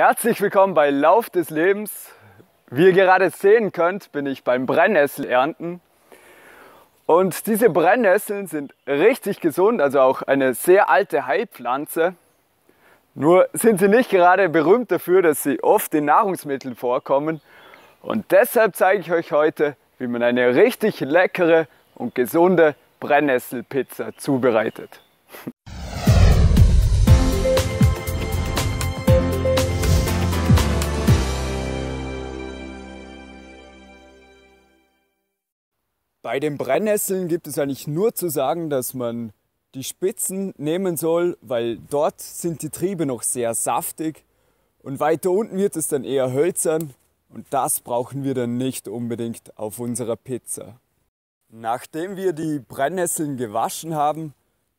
Herzlich willkommen bei Lauf des Lebens. Wie ihr gerade sehen könnt, bin ich beim Brennnesselernten. Und diese Brennnesseln sind richtig gesund, also auch eine sehr alte Heilpflanze. Nur sind sie nicht gerade berühmt dafür, dass sie oft in Nahrungsmitteln vorkommen. Und deshalb zeige ich euch heute, wie man eine richtig leckere und gesunde Brennnesselpizza zubereitet. Bei den Brennnesseln gibt es eigentlich nur zu sagen, dass man die Spitzen nehmen soll, weil dort sind die Triebe noch sehr saftig und weiter unten wird es dann eher hölzern und das brauchen wir dann nicht unbedingt auf unserer Pizza. Nachdem wir die Brennnesseln gewaschen haben,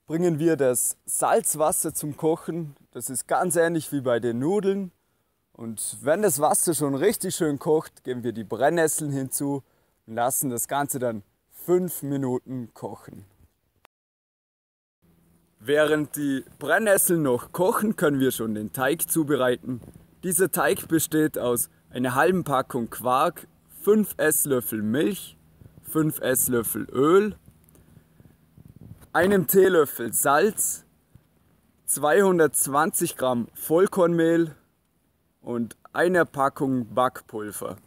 bringen wir das Salzwasser zum Kochen. Das ist ganz ähnlich wie bei den Nudeln. Und wenn das Wasser schon richtig schön kocht, geben wir die Brennnesseln hinzu und lassen das Ganze dann 5 Minuten kochen. Während die Brennnesseln noch kochen, können wir schon den Teig zubereiten. Dieser Teig besteht aus einer halben Packung Quark, 5 Esslöffel Milch, 5 Esslöffel Öl, einem Teelöffel Salz, 220 Gramm Vollkornmehl und einer Packung Backpulver.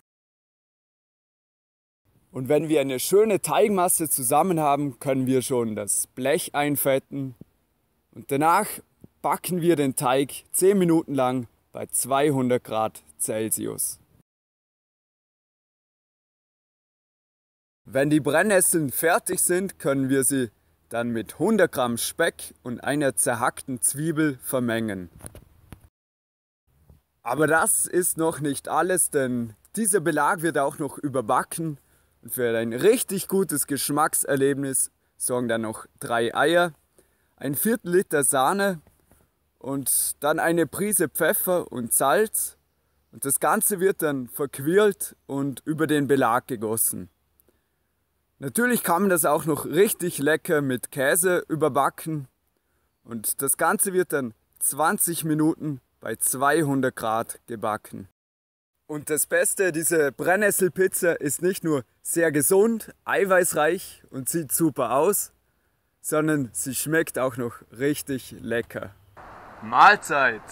Und wenn wir eine schöne Teigmasse zusammen haben, können wir schon das Blech einfetten. Und danach backen wir den Teig 10 Minuten lang bei 200 Grad Celsius. Wenn die Brennnesseln fertig sind, können wir sie dann mit 100 Gramm Speck und einer zerhackten Zwiebel vermengen. Aber das ist noch nicht alles, denn dieser Belag wird auch noch überbacken und für ein richtig gutes Geschmackserlebnis sorgen dann noch drei Eier, ein Viertel Liter Sahne und dann eine Prise Pfeffer und Salz. Und das Ganze wird dann verquirlt und über den Belag gegossen. Natürlich kann man das auch noch richtig lecker mit Käse überbacken. Und das Ganze wird dann 20 Minuten bei 200 Grad gebacken. Und das Beste, diese Brennnesselpizza ist nicht nur sehr gesund, eiweißreich und sieht super aus, sondern sie schmeckt auch noch richtig lecker. Mahlzeit!